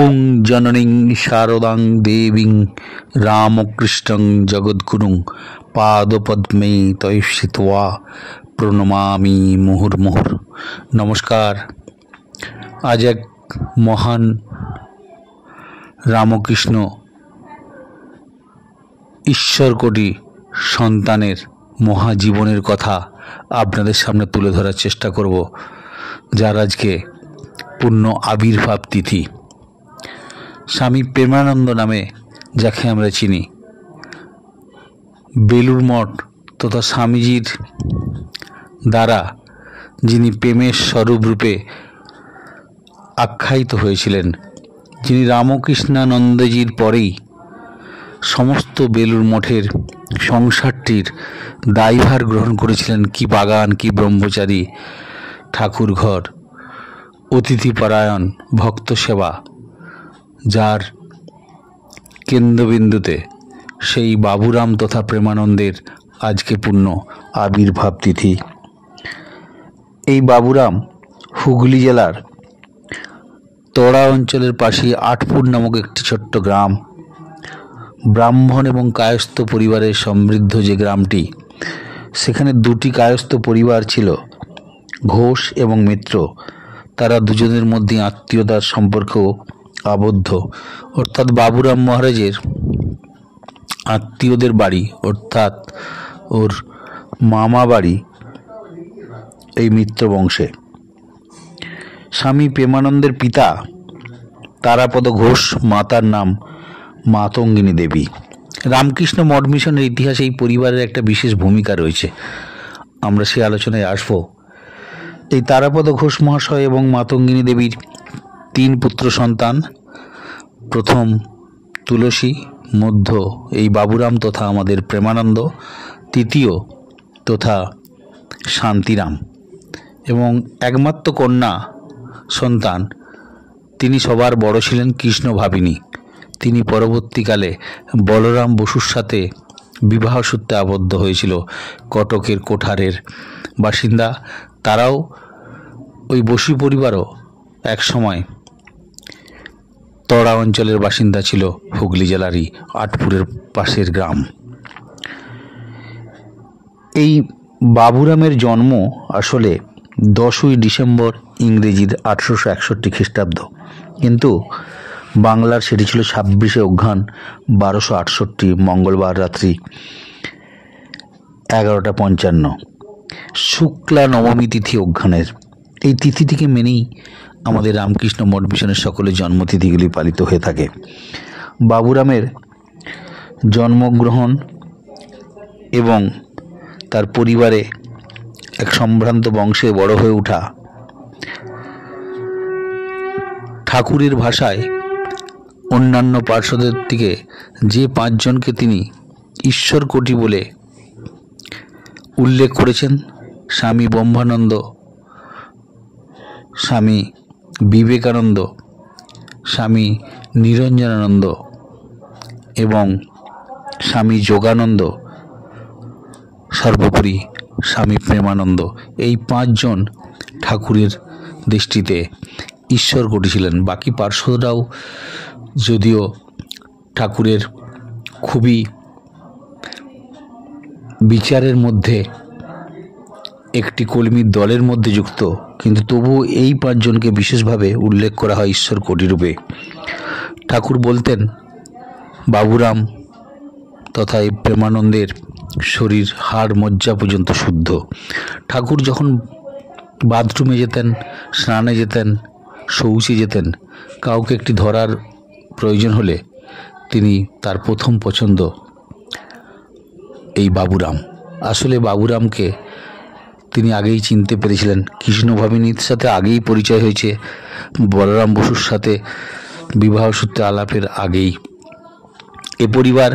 ওং জননীং শারদাং দেবীং রামকৃষ্ণং জগদ্গুরুং পাদপদ্মে তৈষিতা প্রণমামি মুহুর্মুহুর নমস্কার আজ এক মহান রামকৃষ্ণ ঈশ্বরকটি সন্তানের মহাজীবনের কথা আপনাদের সামনে তুলে ধরার চেষ্টা করব যার আজকে পূর্ণ আবির্ভাব তিথি স্বামী প্রেমানন্দ নামে যাকে আমরা চিনি বেলুর মঠ তথা স্বামীজির দ্বারা যিনি প্রেমের স্বরূপ রূপে আখ্যায়িত হয়েছিলেন যিনি রামকৃষ্ণানন্দজির পরেই সমস্ত বেলুর মঠের সংসারটির দায়ভার গ্রহণ করেছিলেন কি বাগান কি ব্রহ্মচারী ঠাকুর ঘর অতিথিপরায়ণ ভক্ত সেবা যার কেন্দ্রবিন্দুতে সেই বাবুরাম তথা প্রেমানন্দের আজকে পূর্ণ আবির্ভাব তিথি এই বাবুরাম হুগলি জেলার তোড়া অঞ্চলের পাশে আটপুর নামক একটি ছোট্ট গ্রাম ব্রাহ্মণ এবং কায়স্থ পরিবারের সমৃদ্ধ যে গ্রামটি সেখানে দুটি কায়স্থ পরিবার ছিল ঘোষ এবং মিত্র তারা দুজনের মধ্যে আত্মীয়তার সম্পর্ক আবদ্ধ অর্থাৎ বাবুরাম মহারাজের আত্মীয়দের বাড়ি অর্থাৎ ওর মামা বাড়ি এই মিত্র বংশে স্বামী প্রেমানন্দের পিতা তারাপদ ঘোষ মাতার নাম মাতঙ্গিনী দেবী রামকৃষ্ণ মঠ মিশনের ইতিহাসে এই পরিবারের একটা বিশেষ ভূমিকা রয়েছে আমরা সে আলোচনায় আসব এই তারাপদ ঘোষ মহাশয় এবং মাতঙ্গিনী দেবীর তিন পুত্র সন্তান প্রথম তুলসী মধ্য এই বাবুরাম তথা আমাদের প্রেমানন্দ তৃতীয় তথা শান্তিরাম এবং একমাত্র কন্যা সন্তান তিনি সবার বড় ছিলেন কৃষ্ণ ভাবিনী তিনি পরবর্তীকালে বলরাম বসুর সাথে বিবাহ সূত্রে আবদ্ধ হয়েছিল কটকের কোঠারের বাসিন্দা তারাও ওই বসু পরিবারও এক সময় তড়া অঞ্চলের বাসিন্দা ছিল হুগলি জেলারই আটপুরের পাশের গ্রাম এই বাবুরামের জন্ম আসলে দশই ডিসেম্বর ইংরেজির আঠারোশো একষট্টি খ্রিস্টাব্দ কিন্তু বাংলার সেটি ছিল ছাব্বিশে অঘ্রান বারোশো আটষট্টি মঙ্গলবার রাত্রি এগারোটা পঞ্চান্ন শুক্লা নবমী তিথি অঘ্রানের এই তিথিটিকে মেনেই আমাদের রামকৃষ্ণ মঠ মিশনের সকলের জন্মতিথিগুলি পালিত হয়ে থাকে বাবুরামের জন্মগ্রহণ এবং তার পরিবারে এক সম্ভ্রান্ত বংশে বড় হয়ে ওঠা ঠাকুরের ভাষায় অন্যান্য পার্শ্বদের থেকে যে পাঁচজনকে তিনি ঈশ্বর কোটি বলে উল্লেখ করেছেন স্বামী ব্রহ্মানন্দ স্বামী বিবেকানন্দ স্বামী নিরঞ্জনানন্দ এবং স্বামী যোগানন্দ সর্বোপরি স্বামী প্রেমানন্দ এই পাঁচজন ঠাকুরের দৃষ্টিতে ঈশ্বর ঘটেছিলেন বাকি পার্শ্বরাও যদিও ঠাকুরের খুবই বিচারের মধ্যে একটি কর্মীর দলের মধ্যে যুক্ত কিন্তু তবুও এই পাঁচজনকে বিশেষভাবে উল্লেখ করা হয় ঈশ্বর কটিরূপে ঠাকুর বলতেন বাবুরাম তথা এই প্রেমানন্দের শরীর হাড় মজ্জা পর্যন্ত শুদ্ধ ঠাকুর যখন বাথরুমে যেতেন স্নানে যেতেন শৌচে যেতেন কাউকে একটি ধরার প্রয়োজন হলে তিনি তার প্রথম পছন্দ এই বাবুরাম আসলে বাবুরামকে তিনি আগেই চিনতে পেরেছিলেন কৃষ্ণভাবিনীর সাথে আগেই পরিচয় হয়েছে বলরাম বসুর সাথে বিবাহ সূত্রে আলাপের আগেই এ পরিবার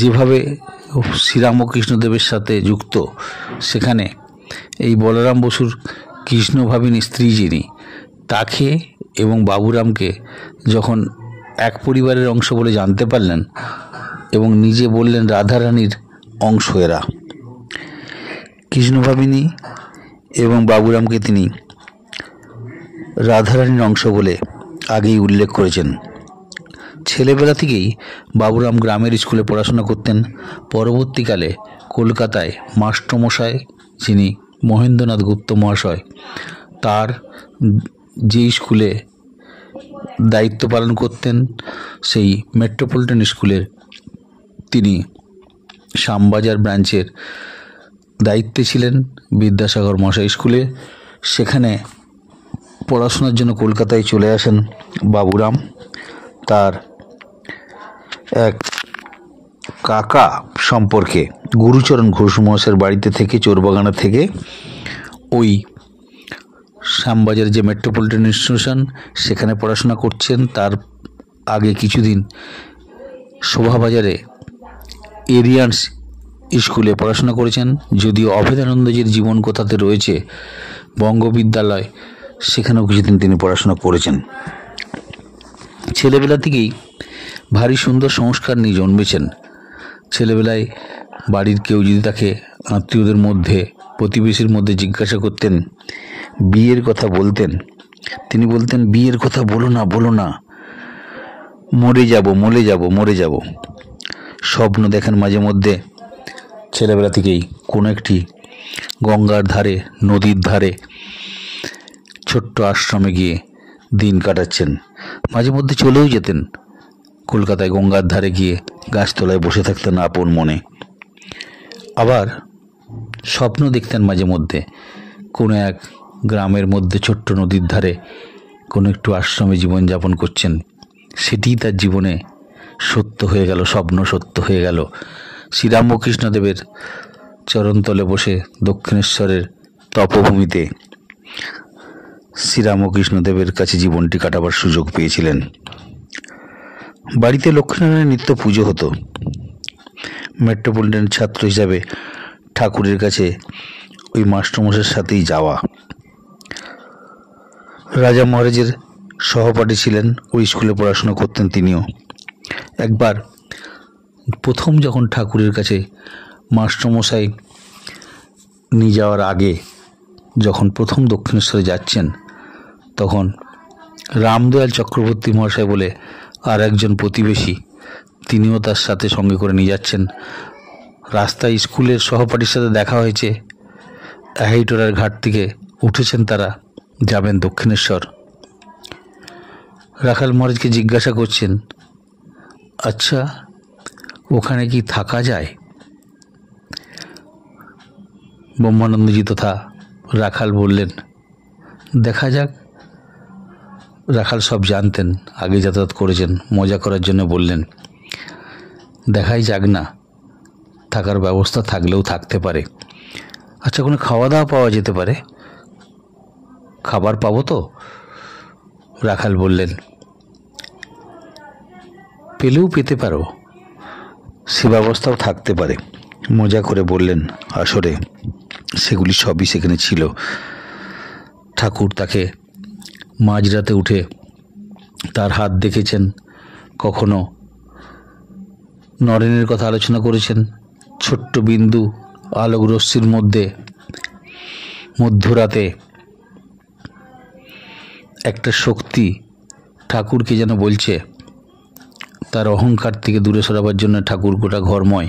যেভাবে শ্রীরাম কৃষ্ণদেবের সাথে যুক্ত সেখানে এই বলরাম বসুর কৃষ্ণভাবিনী স্ত্রী যিনি তাকে এবং বাবুরামকে যখন এক পরিবারের অংশ বলে জানতে পারলেন এবং নিজে বললেন রাধারানীর অংশ এরা কৃষ্ণভাবিনী এবং বাবুরামকে তিনি রাধারানীর অংশ বলে আগেই উল্লেখ করেছেন ছেলেবেলা থেকেই বাবুরাম গ্রামের স্কুলে পড়াশোনা করতেন পরবর্তীকালে কলকাতায় মাস্টমশায় যিনি মহেন্দ্রনাথ গুপ্ত মহাশয় তার যে স্কুলে দায়িত্ব পালন করতেন সেই মেট্রোপলিটন স্কুলের তিনি শামবাজার ব্রাঞ্চের দায়িত্বে ছিলেন বিদ্যাসাগর মশাই স্কুলে সেখানে পড়াশোনার জন্য কলকাতায় চলে আসেন বাবুরাম তার এক কাকা সম্পর্কে গুরুচরণ ঘোষ মহাশয়ের বাড়িতে থেকে চোরবাগানা থেকে ওই শ্যামবাজারের যে মেট্রোপলিটন ইনস্টিটিউশন সেখানে পড়াশোনা করছেন তার আগে কিছুদিন শোভাবাজারে এরিয়ান্স স্কুলে পড়াশোনা করেছেন যদিও অভেদানন্দজির জীবন কথাতে রয়েছে বঙ্গবিদ্যালয় সেখানেও কিছুদিন তিনি পড়াশোনা করেছেন ছেলেবেলা থেকেই ভারী সুন্দর সংস্কার নিয়ে জন্মেছেন ছেলেবেলায় বাড়ির কেউ যদি তাকে আত্মীয়দের মধ্যে প্রতিবেশীর মধ্যে জিজ্ঞাসা করতেন বিয়ের কথা বলতেন তিনি বলতেন বিয়ের কথা বলো না বলো না মরে যাব মরে যাব মরে যাব স্বপ্ন দেখেন মাঝে মধ্যে ছেলেবেলা থেকেই কোনো একটি গঙ্গার ধারে নদীর ধারে ছোট্ট আশ্রমে গিয়ে দিন কাটাচ্ছেন মাঝে মধ্যে চলেও যেতেন কলকাতায় গঙ্গার ধারে গিয়ে গাছতলায় বসে থাকতেন আপন মনে আবার স্বপ্ন দেখতেন মাঝে মধ্যে কোনো এক গ্রামের মধ্যে ছোট্ট নদীর ধারে কোনো একটু আশ্রমে জীবনযাপন করছেন সেটিই তার জীবনে সত্য হয়ে গেল স্বপ্ন সত্য হয়ে গেল শ্রীরামকৃষ্ণদেবের চরণতলে বসে দক্ষিণেশ্বরের তপভূমিতে শ্রীরামকৃষ্ণদেবের কাছে জীবনটি কাটাবার সুযোগ পেয়েছিলেন বাড়িতে লক্ষ্মীনারায়ণের নিত্য পুজো হতো মেট্রোপলিটন ছাত্র হিসাবে ঠাকুরের কাছে ওই মাস্টমশের সাথেই যাওয়া রাজা মহারাজের সহপাঠী ছিলেন ওই স্কুলে পড়াশুনো করতেন তিনিও একবার প্রথম যখন ঠাকুরের কাছে মাস্টমশাই নিয়ে যাওয়ার আগে যখন প্রথম দক্ষিণেশ্বরে যাচ্ছেন তখন রামদয়াল চক্রবর্তী মহাশয় বলে আর একজন প্রতিবেশী তিনিও তার সাথে সঙ্গে করে নিয়ে যাচ্ছেন রাস্তায় স্কুলের সহপাঠীর সাথে দেখা হয়েছে অ্যাহিটোরার ঘাট থেকে উঠেছেন তারা যাবেন দক্ষিণেশ্বর রাখাল মহারাজকে জিজ্ঞাসা করছেন আচ্ছা ওখানে কি থাকা যায় ব্রহ্মানন্দজি তথা রাখাল বললেন দেখা যাক রাখাল সব জানতেন আগে যাতায়াত করেছেন মজা করার জন্য বললেন দেখাই যাক না থাকার ব্যবস্থা থাকলেও থাকতে পারে আচ্ছা কোনো খাওয়া দাওয়া পাওয়া যেতে পারে খাবার পাবো তো রাখাল বললেন পেলেও পেতে পারো সে ব্যবস্থাও থাকতে পারে মজা করে বললেন আসরে সেগুলি সবই সেখানে ছিল ঠাকুর তাকে মাঝরাতে উঠে তার হাত দেখেছেন কখনো নরেনের কথা আলোচনা করেছেন ছোট্ট বিন্দু আলোক রশ্মির মধ্যে মধ্যরাতে একটা শক্তি ঠাকুরকে যেন বলছে তার অহংকার থেকে দূরে সরাবার জন্য ঠাকুর গোটা ঘরময়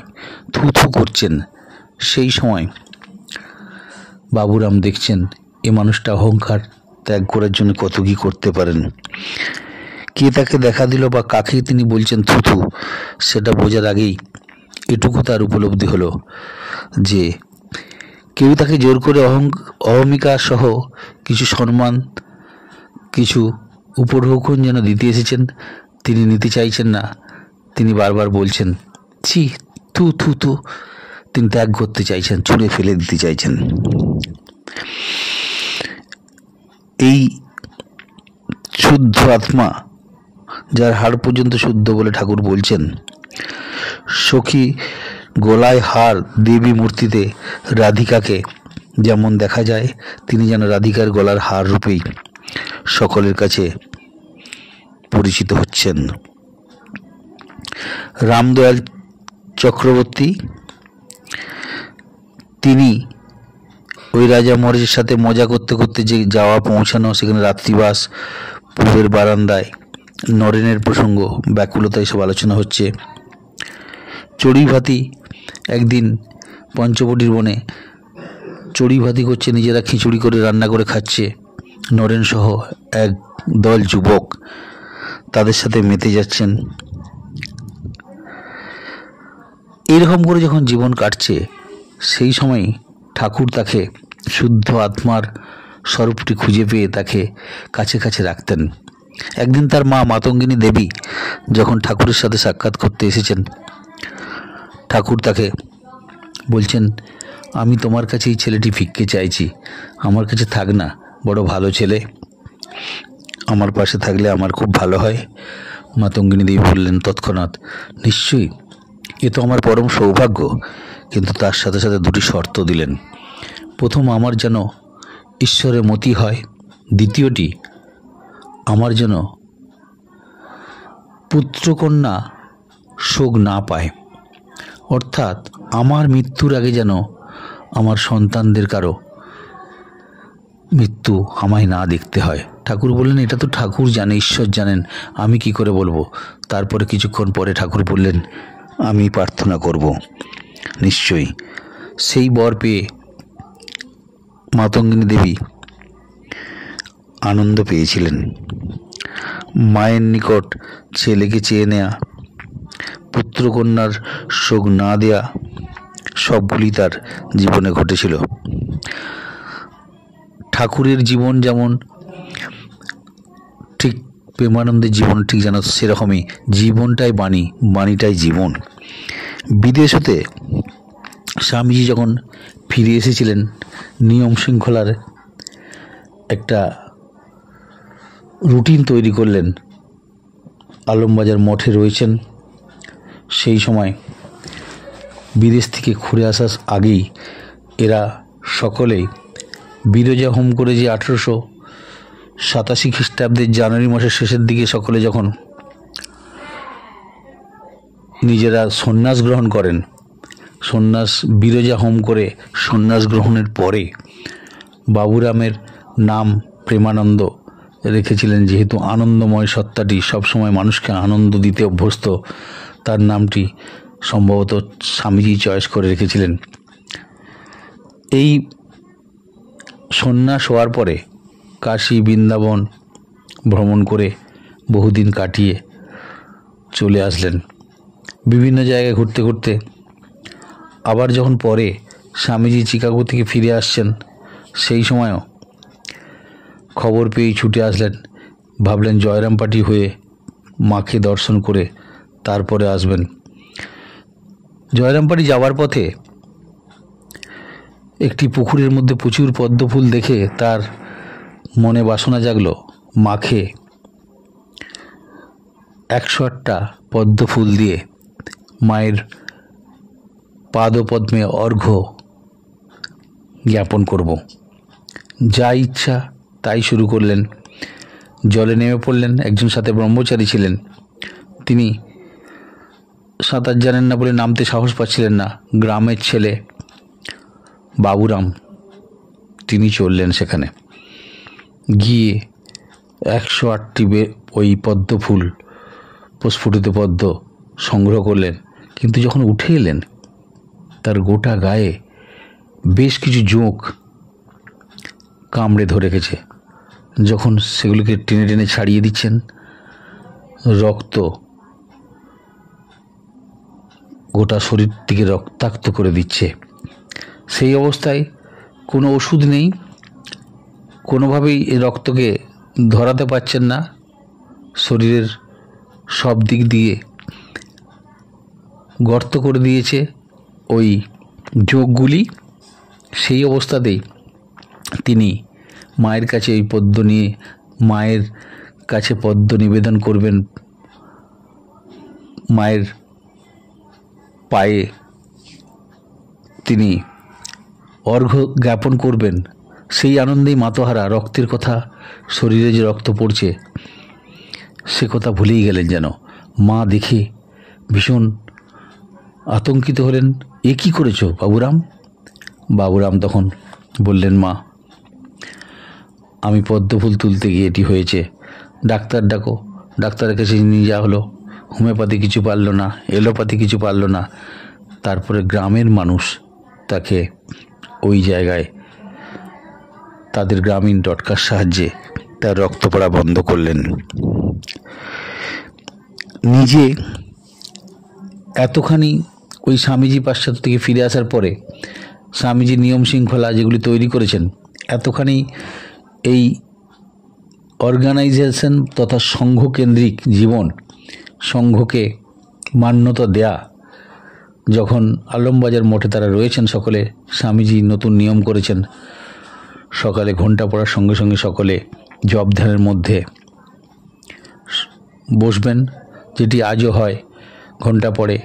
থুথু করছেন সেই সময় বাবুরাম দেখছেন এ মানুষটা অহংকার ত্যাগ করার জন্য কত কি করতে পারেন কে তাকে দেখা দিল বা কাকে তিনি বলছেন থুথু সেটা বোঝার আগেই এটুকু তার উপলব্ধি হলো যে কেউ তাকে জোর করে অহং অহমিকা সহ কিছু সম্মান কিছু উপঢৌকন যেন দিতে এসেছেন তিনি নিতে চাইছেন না তিনি বারবার বলছেন ছি থু থু থু তিনি ত্যাগ করতে চাইছেন ছুঁড়ে ফেলে দিতে চাইছেন এই শুদ্ধ আত্মা যার হাড় পর্যন্ত শুদ্ধ বলে ঠাকুর বলছেন সখী গোলায় হার দেবী মূর্তিতে রাধিকাকে যেমন দেখা যায় তিনি যেন রাধিকার গলার হার রূপেই সকলের কাছে পরিচিত হচ্ছেন রামদয়াল চক্রবর্তী তিনি ওই রাজা মরিজের সাথে মজা করতে করতে যে যাওয়া পৌঁছানো সেখানে রাত্রিবাস পুরের বারান্দায় নরেনের প্রসঙ্গ ব্যাকুলতায় সব আলোচনা হচ্ছে চড়িভাতি একদিন পঞ্চবটির বনে চড়িভাতি করছে নিজেরা খিচুড়ি করে রান্না করে খাচ্ছে নরেন সহ এক দল যুবক তাদের সাথে মেতে যাচ্ছেন এরকম করে যখন জীবন কাটছে সেই সময় ঠাকুর তাকে শুদ্ধ আত্মার স্বরূপটি খুঁজে পেয়ে তাকে কাছে কাছে রাখতেন একদিন তার মা মাতঙ্গিনী দেবী যখন ঠাকুরের সাথে সাক্ষাৎ করতে এসেছেন ঠাকুর তাকে বলছেন আমি তোমার কাছে এই ছেলেটি ফিককে চাইছি আমার কাছে থাক না বড় ভালো ছেলে আমার পাশে থাকলে আমার খুব ভালো হয় মাতঙ্গিনী দেবী বললেন তৎক্ষণাৎ নিশ্চয়ই এ তো আমার পরম সৌভাগ্য কিন্তু তার সাথে সাথে দুটি শর্ত দিলেন প্রথম আমার যেন ঈশ্বরে মতি হয় দ্বিতীয়টি আমার যেন পুত্রকন্যা শোক না পায় অর্থাৎ আমার মৃত্যুর আগে যেন আমার সন্তানদের কারো মৃত্যু আমায় না দেখতে হয় ঠাকুর বললেন এটা তো ঠাকুর জানে ঈশ্বর জানেন আমি কি করে বলবো তারপরে কিছুক্ষণ পরে ঠাকুর বললেন আমি প্রার্থনা করব নিশ্চয়ই সেই বর পেয়ে মাতঙ্গিনী দেবী আনন্দ পেয়েছিলেন মায়ের নিকট ছেলেকে চেয়ে নেয়া পুত্রকন্যার শোক না দেয়া সবগুলি তার জীবনে ঘটেছিল ঠাকুরের জীবন যেমন ঠিক প্রেমানন্দের জীবন ঠিক যেন সেরকমই জীবনটাই বাণী বাণীটাই জীবন বিদেশ হতে স্বামীজি যখন ফিরে এসেছিলেন নিয়ম শৃঙ্খলার একটা রুটিন তৈরি করলেন আলমবাজার মঠে রয়েছেন সেই সময় বিদেশ থেকে ঘুরে আসার আগেই এরা সকলেই বিরজা হোম করে যে আঠেরোশো সাতাশি খ্রিস্টাব্দের জানুয়ারি মাসের শেষের দিকে সকলে যখন নিজেরা সন্ন্যাস গ্রহণ করেন সন্ন্যাস বিরজা হোম করে সন্ন্যাস গ্রহণের পরে বাবুরামের নাম প্রেমানন্দ রেখেছিলেন যেহেতু আনন্দময় সত্তাটি সবসময় মানুষকে আনন্দ দিতে অভ্যস্ত তার নামটি সম্ভবত স্বামীজি চয়েস করে রেখেছিলেন এই সন্ন্যাস হওয়ার পরে কাশী বৃন্দাবন ভ্রমণ করে বহুদিন কাটিয়ে চলে আসলেন বিভিন্ন জায়গায় ঘুরতে ঘুরতে আবার যখন পরে স্বামীজি চিকাগো থেকে ফিরে আসছেন সেই সময়ও খবর পেয়েই ছুটে আসলেন ভাবলেন জয়রামপাটি হয়ে মাকে দর্শন করে তারপরে আসবেন জয়রামপাটি যাওয়ার পথে একটি পুকুরের মধ্যে প্রচুর পদ্ম ফুল দেখে তার মনে বাসনা জাগল মাখে একশো আটটা পদ্ম ফুল দিয়ে মায়ের পাদপদ্মে অর্ঘ্য জ্ঞাপন করব যা ইচ্ছা তাই শুরু করলেন জলে নেমে পড়লেন একজন সাথে ব্রহ্মচারী ছিলেন তিনি সাঁতার জানেন না বলে নামতে সাহস পাচ্ছিলেন না গ্রামের ছেলে বাবুরাম তিনি চললেন সেখানে গিয়ে একশো আটটি ওই পদ্ম ফুল প্রস্ফুটিত পদ্ম সংগ্রহ করলেন কিন্তু যখন উঠে এলেন তার গোটা গায়ে বেশ কিছু জোঁক কামড়ে ধরে রেখেছে যখন সেগুলিকে টেনে টেনে ছাড়িয়ে দিচ্ছেন রক্ত গোটা শরীর থেকে রক্তাক্ত করে দিচ্ছে সেই অবস্থায় কোনো ওষুধ নেই কোনোভাবেই এই রক্তকে ধরাতে পারছেন না শরীরের সব দিক দিয়ে গর্ত করে দিয়েছে ওই যোগগুলি সেই অবস্থাতেই তিনি মায়ের কাছে এই পদ্ম নিয়ে মায়ের কাছে পদ্ম নিবেদন করবেন মায়ের পায়ে তিনি অর্ঘ্য জ্ঞাপন করবেন সেই আনন্দেই মাতোহারা রক্তের কথা শরীরে যে রক্ত পড়ছে সে কথা ভুলেই গেলেন যেন মা দেখে ভীষণ আতঙ্কিত হলেন এ কী করেছ বাবুরাম বাবুরাম তখন বললেন মা আমি পদ্মফুল তুলতে গিয়ে এটি হয়েছে ডাক্তার ডাকো ডাক্তারের কাছে নিয়ে যাওয়া হলো হোমিওপ্যাথি কিছু পারল না এলোপ্যাথি কিছু পারল না তারপরে গ্রামের মানুষ তাকে ওই জায়গায় তাদের গ্রামীণ ডটকার সাহায্যে তার রক্ত পড়া বন্ধ করলেন নিজে এতখানি ওই স্বামীজি পাশ্চাত্য থেকে ফিরে আসার পরে স্বামীজি নিয়ম শৃঙ্খলা যেগুলি তৈরি করেছেন এতখানি এই অর্গানাইজেশন তথা সংঘকেন্দ্রিক জীবন সংঘকে মান্যতা দেয়া যখন আলমবাজার মঠে তারা রয়েছেন সকলে স্বামীজি নতুন নিয়ম করেছেন সকালে ঘন্টা পড়ার সঙ্গে সঙ্গে সকলে জব ধ্যানের মধ্যে বসবেন যেটি আজও হয় ঘন্টা পরে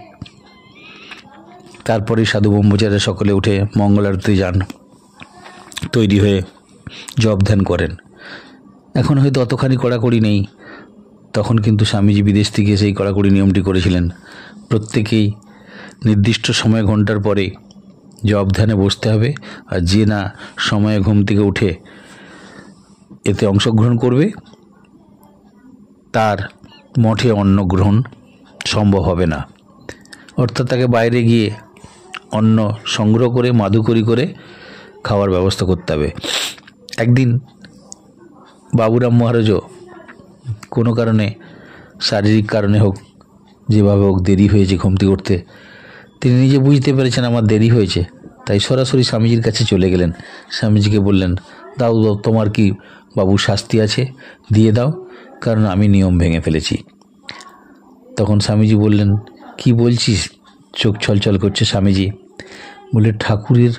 তারপরে সাধু ব্রহ্মচারে সকলে উঠে মঙ্গলারতি যান তৈরি হয়ে জব ধ্যান করেন এখন হয়তো অতখানি কড়াকড়ি নেই তখন কিন্তু স্বামীজি বিদেশ থেকে সেই কড়াকড়ি নিয়মটি করেছিলেন প্রত্যেকেই নির্দিষ্ট সময় ঘন্টার পরে জব ধ্যানে বসতে হবে আর যে না সময়ে ঘুম থেকে উঠে এতে অংশগ্রহণ করবে তার মঠে অন্ন গ্রহণ সম্ভব হবে না অর্থাৎ তাকে বাইরে গিয়ে অন্ন সংগ্রহ করে মাধুকরি করে খাওয়ার ব্যবস্থা করতে হবে একদিন বাবুরাম মহারাজও কোনো কারণে শারীরিক কারণে হোক যেভাবে হোক দেরি হয়েছে ঘুম থেকে উঠতে তিনি নিজে বুঝতে পেরেছেন আমার দেরি হয়েছে তাই সরাসরি স্বামীজির কাছে চলে গেলেন স্বামীজিকে বললেন দাও দাও তোমার কি বাবু শাস্তি আছে দিয়ে দাও কারণ আমি নিয়ম ভেঙে ফেলেছি তখন স্বামীজি বললেন কি বলছিস চোখ ছলছল করছে স্বামীজি বলে ঠাকুরের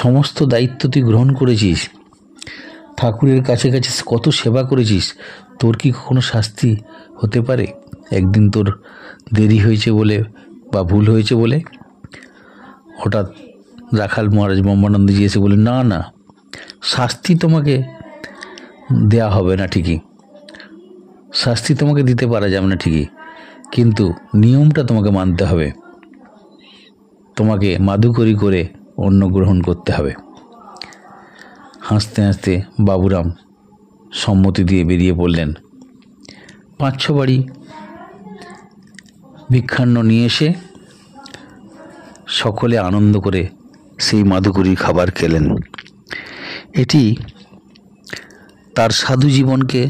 সমস্ত দায়িত্ব তুই গ্রহণ করেছিস ঠাকুরের কাছে কাছে কত সেবা করেছিস তোর কি কখনো শাস্তি হতে পারে একদিন তোর দেরি হয়েছে বলে বা ভুল হয়েছে বলে হঠাৎ রাখাল মহারাজ ব্রহ্মানন্দজি এসে বলে না না শাস্তি তোমাকে দেয়া হবে না ঠিকই শাস্তি তোমাকে দিতে পারা যাবে না ঠিকই কিন্তু নিয়মটা তোমাকে মানতে হবে তোমাকে মাধুকরী করে অন্য গ্রহণ করতে হবে হাসতে হাসতে বাবুরাম সম্মতি দিয়ে বেরিয়ে পড়লেন পাঁচ ছ বাড়ি ভিক্ষান্ন নিয়ে এসে সকলে আনন্দ করে সেই মাধুকরীর খাবার খেলেন এটি তার সাধু জীবনকে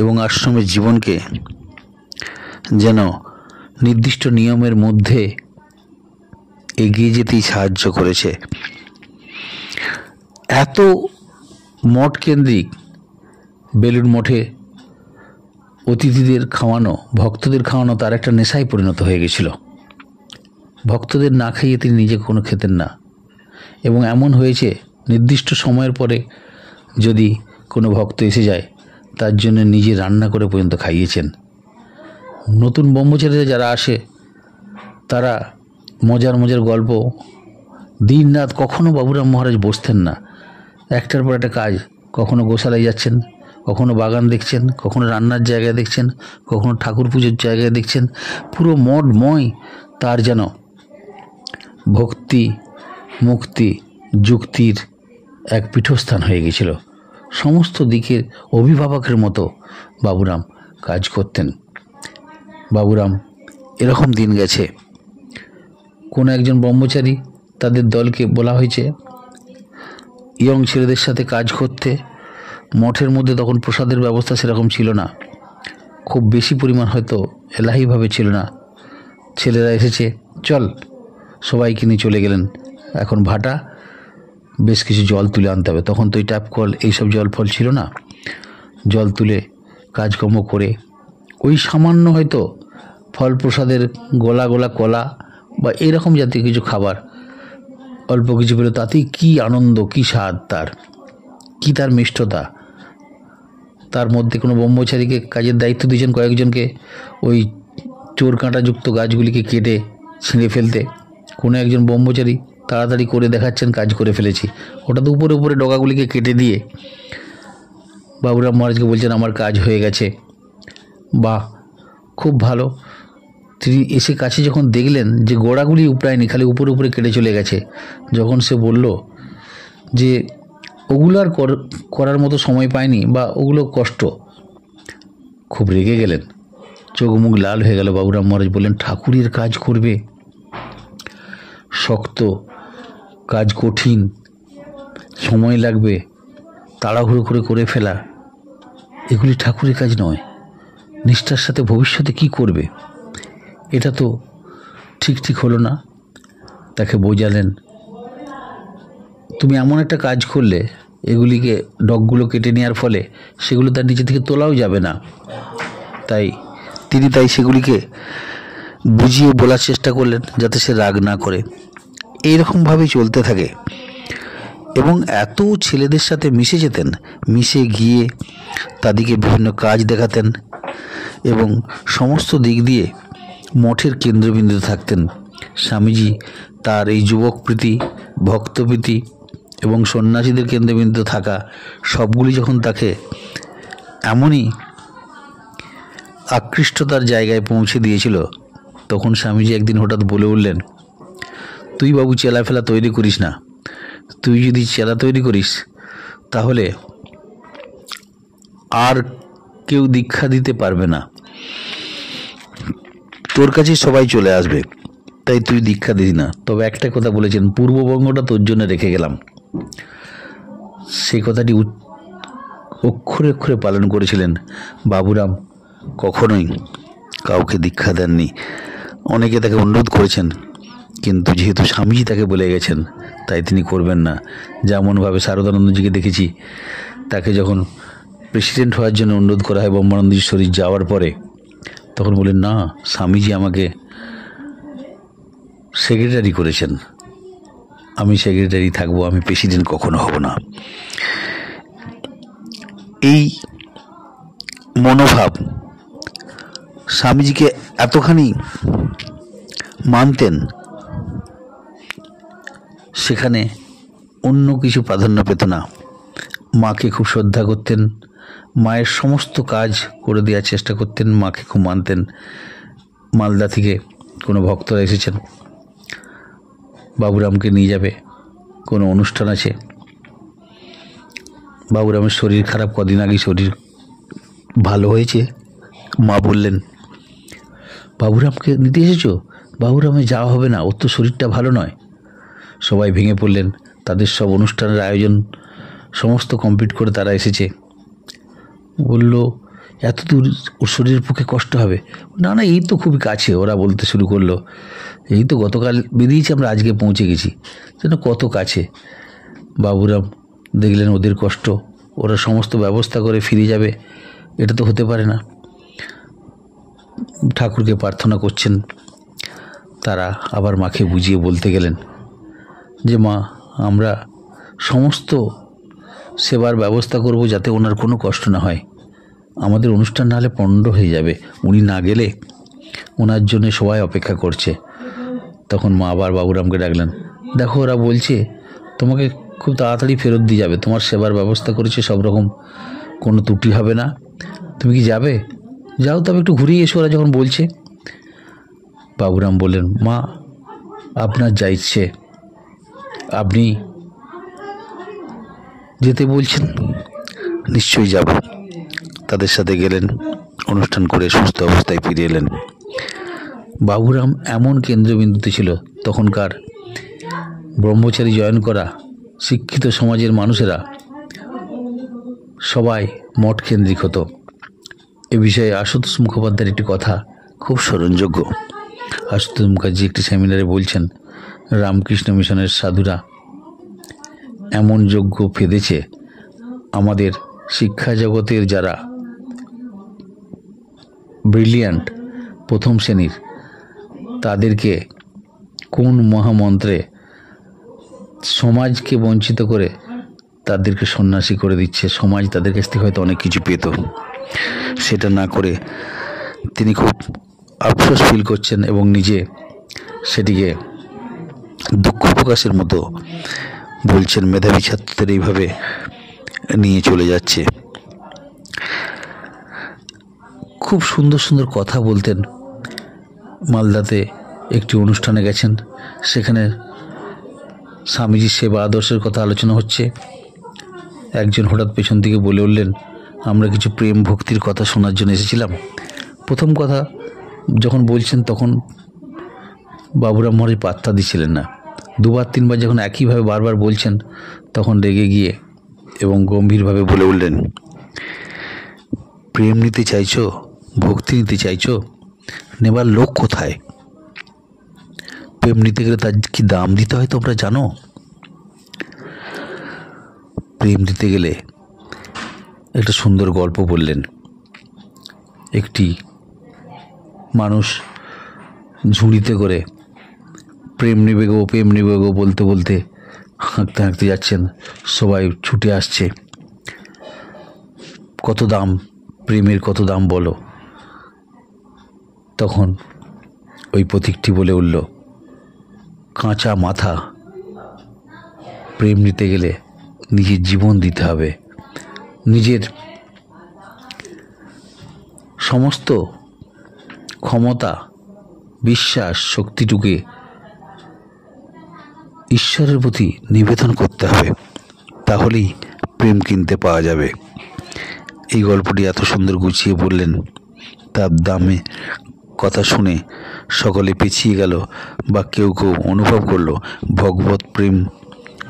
এবং আশ্রমের জীবনকে যেন নির্দিষ্ট নিয়মের মধ্যে এগিয়ে যেতেই সাহায্য করেছে এত মঠ কেন্দ্রিক বেলুর মঠে অতিথিদের খাওয়ানো ভক্তদের খাওয়ানো তার একটা নেশায় পরিণত হয়ে গেছিল ভক্তদের না খাইয়ে তিনি নিজে কোনো খেতেন না এবং এমন হয়েছে নির্দিষ্ট সময়ের পরে যদি কোনো ভক্ত এসে যায় তার জন্য নিজে রান্না করে পর্যন্ত খাইয়েছেন নতুন ব্রহ্মচারীরা যারা আসে তারা মজার মজার গল্প দিন রাত কখনও বাবুরাম মহারাজ বসতেন না একটার পর একটা কাজ কখনো গোশালায় যাচ্ছেন কখনো বাগান দেখছেন কখনো রান্নার জায়গা দেখছেন কখনো ঠাকুর পুজোর জায়গায় দেখছেন পুরো মঠময় তার যেন ভক্তি মুক্তি যুক্তির এক পীঠস্থান হয়ে গেছিল সমস্ত দিকের অভিভাবকের মতো বাবুরাম কাজ করতেন বাবুরাম এরকম দিন গেছে কোনো একজন ব্রহ্মচারী তাদের দলকে বলা হয়েছে ইয়ং ছেলেদের সাথে কাজ করতে মঠের মধ্যে তখন প্রসাদের ব্যবস্থা সেরকম ছিল না খুব বেশি পরিমাণ হয়তো এলাহিভাবে ছিল না ছেলেরা এসেছে চল সবাই কিনে চলে গেলেন এখন ভাটা বেশ কিছু জল তুলে আনতে হবে তখন তো এই ট্যাপ কল এইসব জল ফল ছিল না জল তুলে কাজকর্ম করে ওই সামান্য হয়তো ফল প্রসাদের গোলা গোলা কলা বা এরকম জাতীয় কিছু খাবার অল্প কিছু পেলে তাতেই কী আনন্দ কী স্বাদ তার কি তার মিষ্টতা তার মধ্যে কোনো ব্রহ্মচারীকে কাজের দায়িত্ব দিয়েছেন কয়েকজনকে ওই চোর কাঁটাযুক্ত গাছগুলিকে কেটে ছিঁড়ে ফেলতে কোনো একজন ব্রহ্মচারী তাড়াতাড়ি করে দেখাচ্ছেন কাজ করে ফেলেছি ওটা তো উপরে উপরে ডগাগুলিকে কেটে দিয়ে বাবুরাম মহারাজকে বলছেন আমার কাজ হয়ে গেছে বা খুব ভালো তিনি এসে কাছে যখন দেখলেন যে গোড়াগুলি উপরায়নি খালি উপরে উপরে কেটে চলে গেছে যখন সে বলল যে ওগুলো আর করার মতো সময় পায়নি বা ওগুলো কষ্ট খুব রেগে গেলেন চোখ মুখ লাল হয়ে গেল বাবুরাম মহারাজ বললেন ঠাকুরের কাজ করবে শক্ত কাজ কঠিন সময় লাগবে তাড়াহুড়ো করে করে ফেলা এগুলি ঠাকুরের কাজ নয় নিষ্ঠার সাথে ভবিষ্যতে কি করবে এটা তো ঠিক ঠিক হলো না তাকে বোঝালেন তুমি এমন একটা কাজ করলে এগুলিকে ডগগুলো কেটে নেওয়ার ফলে সেগুলো তার নিচে থেকে তোলাও যাবে না তাই তিনি তাই সেগুলিকে বুঝিয়ে বলার চেষ্টা করলেন যাতে সে রাগ না করে এইরকমভাবেই চলতে থাকে এবং এত ছেলেদের সাথে মিশে যেতেন মিশে গিয়ে তাদেরকে বিভিন্ন কাজ দেখাতেন এবং সমস্ত দিক দিয়ে মঠের কেন্দ্রবিন্দু থাকতেন স্বামীজি তার এই যুবক প্রীতি ভক্তপ্রীতি এবং সন্ন্যাসীদের কেন্দ্রবিন্দু থাকা সবগুলি যখন তাকে এমনই আকৃষ্টতার জায়গায় পৌঁছে দিয়েছিল তখন স্বামীজি একদিন হঠাৎ বলে উঠলেন তুই বাবু চেলাফেলা তৈরি করিস না তুই যদি চেলা তৈরি করিস তাহলে আর কেউ দীক্ষা দিতে পারবে না তোর কাছে সবাই চলে আসবে তাই তুই দীক্ষা দিস না তবে একটা কথা বলেছেন পূর্ববঙ্গটা তোর জন্য রেখে গেলাম সেই কথাটি অক্ষরে অক্ষরে পালন করেছিলেন বাবুরাম কখনোই কাউকে দীক্ষা দেননি অনেকে তাকে অনুরোধ করেছেন কিন্তু যেহেতু স্বামীজি তাকে বলে গেছেন তাই তিনি করবেন না যেমনভাবে শারদানন্দজিকে দেখেছি তাকে যখন প্রেসিডেন্ট হওয়ার জন্য অনুরোধ করা হয় ব্রহ্মানন্দজি শরীর যাওয়ার পরে তখন বলেন না স্বামীজি আমাকে সেক্রেটারি করেছেন আমি সেক্রেটারি থাকবো আমি প্রেসিডেন্ট কখনো হব না এই মনোভাব স্বামীজিকে এতখানি মানতেন সেখানে অন্য কিছু প্রাধান্য পেত না মাকে খুব শ্রদ্ধা করতেন মায়ের সমস্ত কাজ করে দেওয়ার চেষ্টা করতেন মাকে খুব মানতেন মালদা থেকে কোনো ভক্তরা এসেছেন বাবুরামকে নিয়ে যাবে কোনো অনুষ্ঠান আছে বাবুরামের শরীর খারাপ কদিন আগে শরীর ভালো হয়েছে মা বললেন বাবুরামকে নিতে এসেছো বাবুরামে যাওয়া হবে না ওর তো শরীরটা ভালো নয় সবাই ভেঙে পড়লেন তাদের সব অনুষ্ঠানের আয়োজন সমস্ত কমপ্লিট করে তারা এসেছে বলল এত দূর ওর শরীরের পক্ষে কষ্ট হবে না না এই তো খুব কাছে ওরা বলতে শুরু করলো এই তো গতকাল বেরিয়েছি আমরা আজকে পৌঁছে গেছি যেন কত কাছে বাবুরাম দেখলেন ওদের কষ্ট ওরা সমস্ত ব্যবস্থা করে ফিরে যাবে এটা তো হতে পারে না ঠাকুরকে প্রার্থনা করছেন তারা আবার মাকে বুঝিয়ে বলতে গেলেন যে মা আমরা সমস্ত সেবার ব্যবস্থা করব যাতে ওনার কোনো কষ্ট না হয় আমাদের অনুষ্ঠান না হলে পণ্ড হয়ে যাবে উনি না গেলে ওনার জন্য সবাই অপেক্ষা করছে তখন মা আবার বাবুরামকে ডাকলেন দেখো ওরা বলছে তোমাকে খুব তাড়াতাড়ি ফেরত দিয়ে যাবে তোমার সেবার ব্যবস্থা করেছে সব রকম কোনো ত্রুটি হবে না তুমি কি যাবে যাও তবে একটু ঘুরিয়ে এসো ওরা যখন বলছে বাবুরাম বললেন মা আপনার যা ইচ্ছে আপনি যেতে বলছেন নিশ্চয়ই যাবো তাদের সাথে গেলেন অনুষ্ঠান করে সুস্থ অবস্থায় ফিরে এলেন বাবুরাম এমন কেন্দ্রবিন্দুতে ছিল তখনকার ব্রহ্মচারী জয়েন করা শিক্ষিত সমাজের মানুষেরা সবাই মঠ কেন্দ্রিক হতো এ বিষয়ে আশুতোষ মুখোপাধ্যায়ের একটি কথা খুব স্মরণযোগ্য আশুতোষ মুখার্জি একটি সেমিনারে বলছেন রামকৃষ্ণ মিশনের সাধুরা এমন যোগ্য ফেদেছে আমাদের শিক্ষা জগতের যারা ব্রিলিয়ান্ট প্রথম শ্রেণীর তাদেরকে কোন মহামন্ত্রে সমাজকে বঞ্চিত করে তাদেরকে সন্ন্যাসী করে দিচ্ছে সমাজ তাদের কাছ থেকে হয়তো অনেক কিছু পেত সেটা না করে তিনি খুব আফসোস ফিল করছেন এবং নিজে সেটিকে দুঃখ প্রকাশের মতো বলছেন মেধাবী ছাত্রদের এইভাবে নিয়ে চলে যাচ্ছে খুব সুন্দর সুন্দর কথা বলতেন মালদাতে একটি অনুষ্ঠানে গেছেন সেখানে স্বামীজির সেবা আদর্শের কথা আলোচনা হচ্ছে একজন হঠাৎ পেছন থেকে বলে উঠলেন আমরা কিছু প্রেম ভক্তির কথা শোনার জন্য এসেছিলাম প্রথম কথা যখন বলছেন তখন বাবুরাম মহারাজ পাত্তা দিচ্ছিলেন না দুবার তিনবার যখন একইভাবে বারবার বলছেন তখন রেগে গিয়ে এবং গম্ভীরভাবে বলে উঠলেন প্রেম নিতে চাইছো ভক্তি নিতে চাইছো নেবার লোক কোথায় প্রেম নিতে গেলে তার কি দাম দিতে হয় তোমরা জানো প্রেম দিতে গেলে একটা সুন্দর গল্প বললেন একটি মানুষ ঝুড়িতে করে প্রেম নেবে গো প্রেম নেবে গো বলতে বলতে হাঁকতে হাঁকতে যাচ্ছেন সবাই ছুটে আসছে কত দাম প্রেমের কত দাম বলো তখন ওই প্রতীকটি বলে উঠল কাঁচা মাথা প্রেম নিতে গেলে নিজের জীবন দিতে হবে নিজের সমস্ত ক্ষমতা বিশ্বাস শক্তিটুকে ঈশ্বরের প্রতি নিবেদন করতে হবে তাহলেই প্রেম কিনতে পাওয়া যাবে এই গল্পটি এত সুন্দর গুছিয়ে বললেন তার দামে কথা শুনে সকলে পিছিয়ে গেল বা কেউ কেউ অনুভব করলো ভগবত প্রেম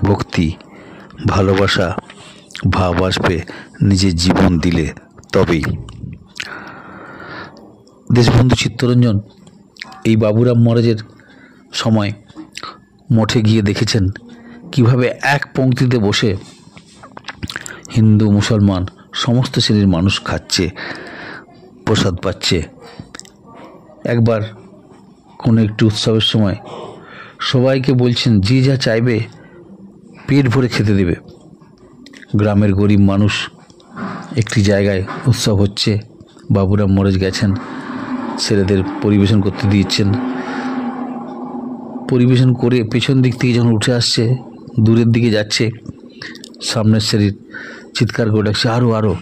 ভক্তি ভালোবাসা ভাব আসবে নিজের জীবন দিলে তবেই দেশবন্ধু চিত্তরঞ্জন এই বাবুরাম মহারাজের সময় মঠে গিয়ে দেখেছেন কিভাবে এক পঙ্ক্তিতে বসে হিন্দু মুসলমান সমস্ত শ্রেণীর মানুষ খাচ্ছে প্রসাদ পাচ্ছে একবার কোনো একটি উৎসবের সময় সবাইকে বলছেন যে যা চাইবে পেট ভরে খেতে দেবে গ্রামের গরিব মানুষ একটি জায়গায় উৎসব হচ্ছে বাবুরাম মরেজ গেছেন ছেলেদের পরিবেশন করতে দিয়েছেন পরিবেশন করে পেছন দিক থেকে যখন উঠে আসছে দূরের দিকে যাচ্ছে সামনের শরীর চিৎকার করে ডাকছে আরও আরও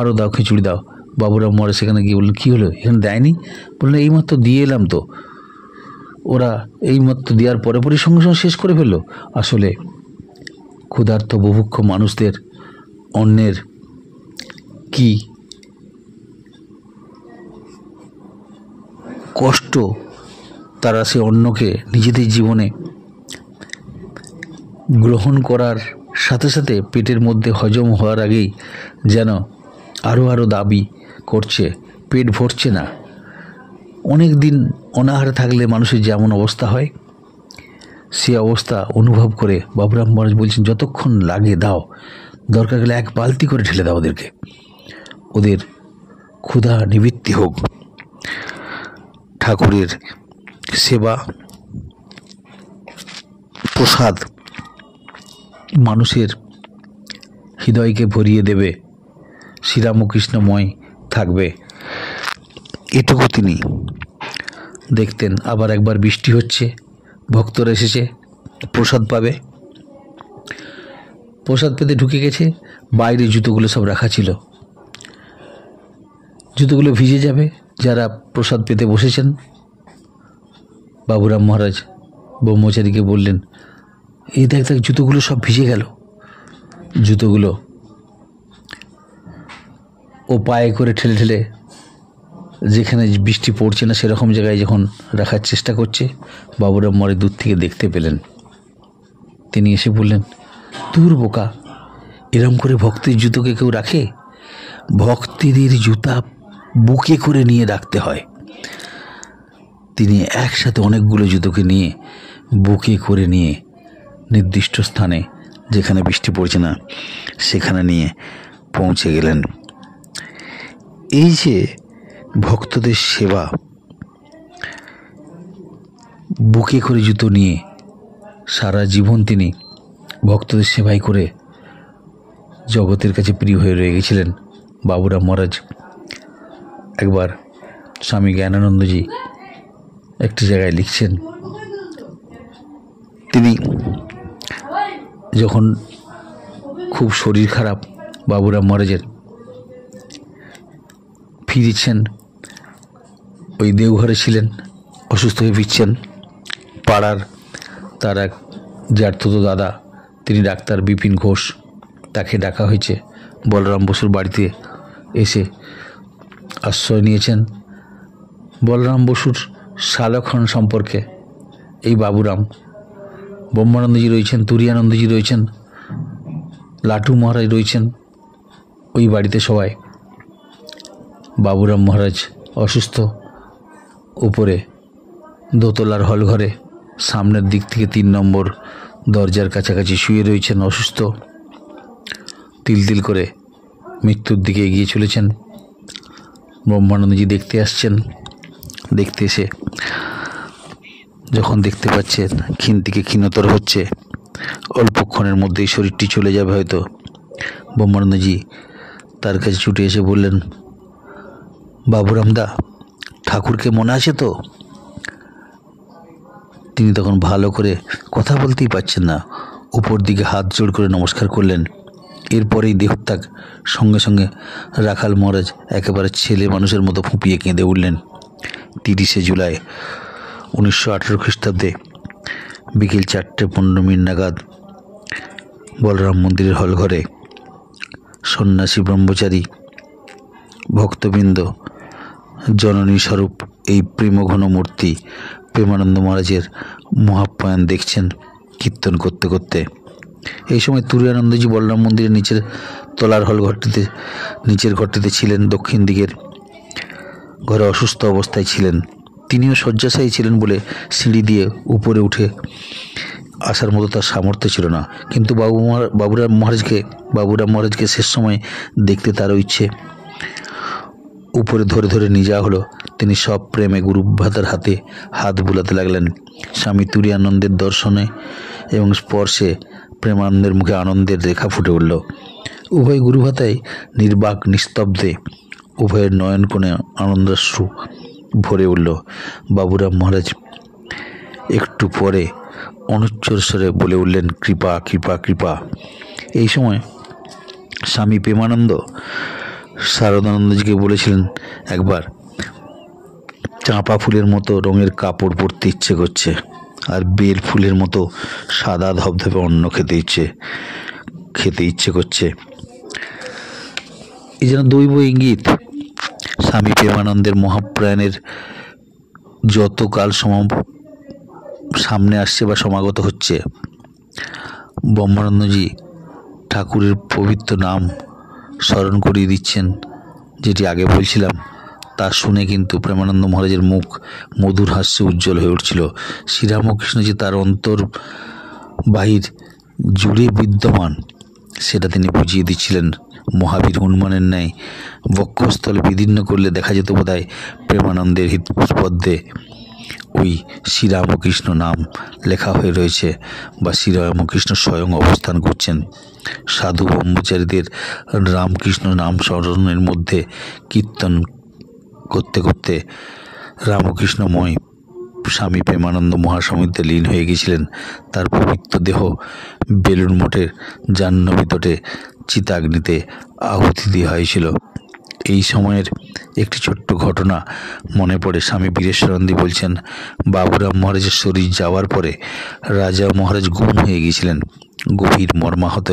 আরও দাও খিচুড়ি দাও বাবুরা মরে সেখানে গিয়ে বললেন কী হলো এখানে দেয়নি বললেন এইমাত্র দিয়ে এলাম তো ওরা এইমাত্র দেওয়ার পরে পরে সঙ্গে সঙ্গে শেষ করে ফেললো আসলে ক্ষুধার্ত বুভুক্ষ মানুষদের অন্যের কি কষ্ট তারা সে অন্যকে নিজেদের জীবনে গ্রহণ করার সাথে সাথে পেটের মধ্যে হজম হওয়ার আগেই যেন আরও আরও দাবি করছে পেট ভরছে না অনেক দিন অনাহারে থাকলে মানুষের যেমন অবস্থা হয় সে অবস্থা অনুভব করে বাবুরাম মহারাজ বলছেন যতক্ষণ লাগে দাও দরকার গেলে এক বালতি করে ঢেলে দাও ওদেরকে ওদের ক্ষুধা নিবৃত্তি হোক ঠাকুরের সেবা প্রসাদ মানুষের হৃদয়কে ভরিয়ে দেবে শ্রীরামকৃষ্ণময় থাকবে এটুকু তিনি দেখতেন আবার একবার বৃষ্টি হচ্ছে ভক্তরা এসেছে প্রসাদ পাবে প্রসাদ পেতে ঢুকে গেছে বাইরে জুতোগুলো সব রাখা ছিল জুতোগুলো ভিজে যাবে যারা প্রসাদ পেতে বসেছেন বাবুরাম মহারাজ ব্রহ্মচারীকে বললেন এই দেখ দেখ জুতোগুলো সব ভিজে গেল জুতোগুলো ও পায়ে করে ঠেলে ঠেলে যেখানে বৃষ্টি পড়ছে না সেরকম জায়গায় যখন রাখার চেষ্টা করছে বাবুরাম মরে দূর থেকে দেখতে পেলেন তিনি এসে বললেন দূর বোকা এরম করে ভক্তির জুতোকে কেউ রাখে ভক্তিদের জুতা বুকে করে নিয়ে রাখতে হয় তিনি একসাথে অনেকগুলো জুতোকে নিয়ে বুকে করে নিয়ে নির্দিষ্ট স্থানে যেখানে বৃষ্টি পড়ছে না সেখানে নিয়ে পৌঁছে গেলেন এই যে ভক্তদের সেবা বুকে করে জুতো নিয়ে সারা জীবন তিনি ভক্তদের সেবাই করে জগতের কাছে প্রিয় হয়ে রয়ে গেছিলেন বাবুরাম মহারাজ একবার স্বামী জ্ঞানানন্দজি একটি জায়গায় লিখছেন তিনি যখন খুব শরীর খারাপ বাবুরাম মহারাজের ফিরেছেন ওই দেওঘরে ছিলেন অসুস্থ হয়ে ফিরছেন পাড়ার তার এক জ্যাঠত দাদা তিনি ডাক্তার বিপিন ঘোষ তাকে ডাকা হয়েছে বলরাম বসুর বাড়িতে এসে আশ্রয় নিয়েছেন বলরাম বসুর শালক্ষণ সম্পর্কে এই বাবুরাম ব্রহ্মানন্দজি রয়েছেন তুরিয়ানন্দজি রয়েছেন লাটু মহারাজ রয়েছেন ওই বাড়িতে সবাই বাবুরাম মহারাজ অসুস্থ উপরে দোতলার হল ঘরে সামনের দিক থেকে তিন নম্বর দরজার কাছাকাছি শুয়ে রয়েছেন অসুস্থ তিল তিল করে মৃত্যুর দিকে এগিয়ে চলেছেন ব্রহ্মানন্দজি দেখতে আসছেন দেখতে এসে যখন দেখতে পাচ্ছেন ক্ষীণ থেকে ক্ষীণতর হচ্ছে অল্পক্ষণের মধ্যেই শরীরটি চলে যাবে হয়তো ব্রহ্মানন্দজি তার কাছে ছুটে এসে বললেন বাবুরামদা ঠাকুরকে মনে আছে তো তিনি তখন ভালো করে কথা বলতেই পারছেন না উপর দিকে হাত জোড় করে নমস্কার করলেন এরপরেই দেহত্যাগ সঙ্গে সঙ্গে রাখাল মহারাজ একেবারে ছেলে মানুষের মতো ফুঁপিয়ে কেঁদে উঠলেন তিরিশে জুলাই উনিশশো আঠেরো খ্রিস্টাব্দে বিকেল চারটে পনেরো মিনিট নাগাদ বলরাম মন্দিরের হলঘরে সন্ন্যাসী ব্রহ্মচারী ভক্তবৃন্দ জননী স্বরূপ এই প্রেমঘন মূর্তি প্রেমানন্দ মহারাজের মহাপ্যায়ন দেখছেন কীর্তন করতে করতে এই সময় তুরিয়ানন্দজি বলরাম মন্দিরের নিচের তলার হল ঘরটিতে নিচের ঘরটিতে ছিলেন দক্ষিণ দিকের ঘরে অসুস্থ অবস্থায় ছিলেন তিনিও শয্যাশায়ী ছিলেন বলে সিঁড়ি দিয়ে উপরে উঠে আসার মতো তার সামর্থ্য ছিল না কিন্তু বাবু বাবুরাম মহারাজকে বাবুরাম মহারাজকে শেষ সময় দেখতে তারও ইচ্ছে উপরে ধরে ধরে নিয়ে যাওয়া হলো তিনি সব প্রেমে গুরু ভাতার হাতে হাত বুলাতে লাগলেন স্বামী তুরিয়ানন্দের দর্শনে এবং স্পর্শে প্রেমানন্দের মুখে আনন্দের রেখা ফুটে উঠল উভয় গুরু ভাতায় নির্বাক নিস্তব্ধে উভয়ের নয়ন কোণে আনন্দাশ্রু ভরে উঠল বাবুরাম মহারাজ একটু পরে অনুচ্চর স্বরে বলে উঠলেন কৃপা কৃপা কৃপা এই সময় স্বামী প্রেমানন্দ সারদানন্দজিকে বলেছিলেন একবার চাঁপা ফুলের মতো রঙের কাপড় পরতে ইচ্ছে করছে আর বেল ফুলের মতো সাদা ধবধবে অন্ন খেতে ইচ্ছে খেতে ইচ্ছে করছে এই যেন দৈব ইঙ্গিত স্বামী প্রেমানন্দের মহাপ্রায়ণের যত কাল সম সামনে আসছে বা সমাগত হচ্ছে ব্রহ্মানন্দজি ঠাকুরের পবিত্র নাম স্মরণ করিয়ে দিচ্ছেন যেটি আগে বলছিলাম তা শুনে কিন্তু প্রেমানন্দ মহারাজের মুখ মধুর হাস্যে উজ্জ্বল হয়ে উঠছিল শ্রীরামকৃষ্ণ যে তার অন্তর বাহির জুড়ে বিদ্যমান সেটা তিনি বুঝিয়ে দিচ্ছিলেন মহাবীর হনুমানের ন্যায় বক্ষস্থল বিদীর্ণ করলে দেখা যেত বোধ হয় প্রেমানন্দের হৃদপদ্মে ওই শ্রীরামকৃষ্ণ নাম লেখা হয়ে রয়েছে বা শ্রীরামকৃষ্ণ স্বয়ং অবস্থান করছেন সাধু ব্রহ্মচারীদের রামকৃষ্ণ নাম স্মরণের মধ্যে কীর্তন করতে করতে রামকৃষ্ণময় স্বামী প্রেমানন্দ মহাসমুদ্রে লীন হয়ে গেছিলেন তার পবিত্র দেহ বেলুন মঠের জাহ্নবী তটে চিতাগ্নিতে আহুতি দেওয়া হয়েছিল এই সময়ের একটি ছোট্ট ঘটনা মনে পড়ে স্বামী বীরেশ্বরন্দী বলছেন বাবুরাম মহারাজের শরীর যাওয়ার পরে রাজা মহারাজ গুম হয়ে গিয়েছিলেন গভীর মর্মাহত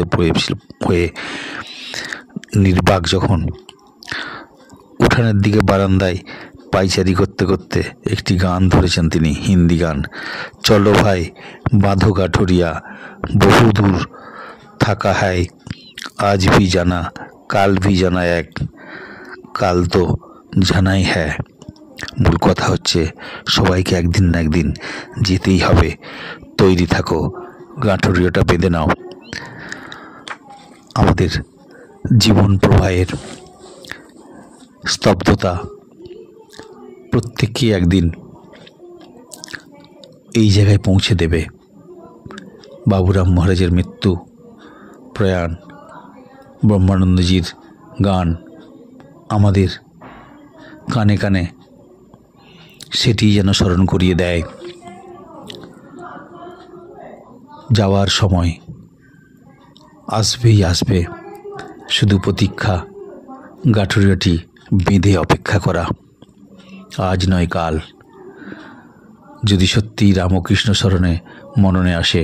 হয়ে নির্বাক যখন উঠানের দিকে বারান্দায় পাইচারি করতে করতে একটি গান ধরেছেন তিনি হিন্দি গান চলো ভাই বাঁধো গাঠরিয়া বহুদূর থাকা হাই আজ ভি জানা কাল ভি জানা এক কাল তো জানাই হ্যাঁ মূল কথা হচ্ছে সবাইকে একদিন না একদিন যেতেই হবে তৈরি থাকো গাঁঠরিয়াটা বেঁধে নাও আমাদের জীবন প্রবাহের স্তব্ধতা প্রত্যেককে একদিন এই জায়গায় পৌঁছে দেবে বাবুরাম মহারাজের মৃত্যু প্রয়াণ ব্রহ্মানন্দজির গান আমাদের কানে কানে সেটি যেন স্মরণ করিয়ে দেয় যাওয়ার সময় আসবেই আসবে শুধু প্রতীক্ষা গাঠুরিয়াটি বেঁধে অপেক্ষা করা আজ নয় কাল যদি সত্যি রামকৃষ্ণ স্মরণে মননে আসে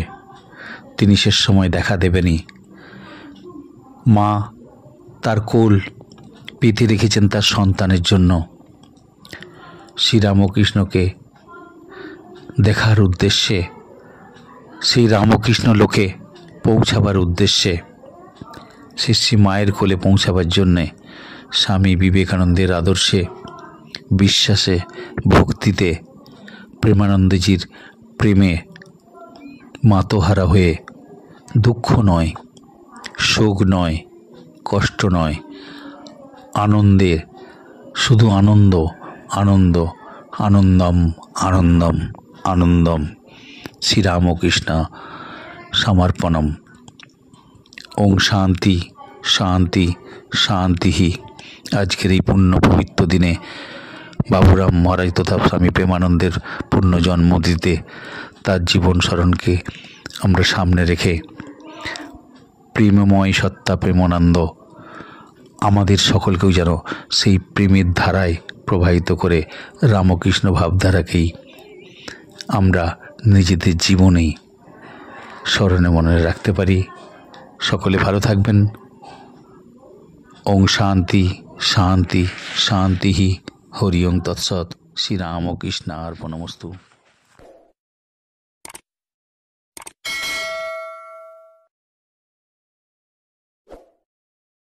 তিনি শেষ সময় দেখা দেবেনি মা তার কোল পেতে রেখেছেন তার সন্তানের জন্য শ্রীরামকৃষ্ণকে দেখার উদ্দেশ্যে সেই রামকৃষ্ণ লোকে পৌঁছাবার উদ্দেশ্যে শিষ্যী মায়ের কোলে পৌঁছাবার জন্যে স্বামী বিবেকানন্দের আদর্শে বিশ্বাসে ভক্তিতে প্রেমানন্দজির প্রেমে মাতোহারা হয়ে দুঃখ নয় শোক নয় কষ্ট নয় আনন্দের শুধু আনন্দ আনন্দ আনন্দম আনন্দম আনন্দম শ্রীরামকৃষ্ণ সমর্পণম ওং শান্তি শান্তি শান্তিহি আজকের এই পূর্ণ পবিত্র দিনে বাবুরাম মহারাজ তথা স্বামী প্রেমানন্দের পুণ্য জন্মতিতে তার জীবন স্মরণকে আমরা সামনে রেখে প্রেমময় সত্তা প্রেমানন্দ আমাদের সকলকেও যেন সেই প্রেমের ধারায় প্রবাহিত করে রামকৃষ্ণ ভাবধারাকেই আমরা নিজেদের জীবনেই স্মরণে মনে রাখতে পারি সকলে ভালো থাকবেন ওং শান্তি শান্তি শান্তি হরি ওং তৎসৎ শ্রীরামকৃষ্ণ আর